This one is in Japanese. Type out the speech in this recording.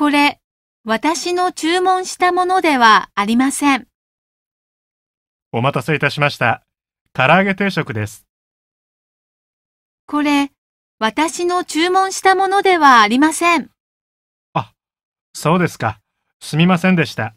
これ、私の注文したものではありません。お待たせいたしました。唐揚げ定食です。これ、私の注文したものではありません。あ、そうですか。すみませんでした。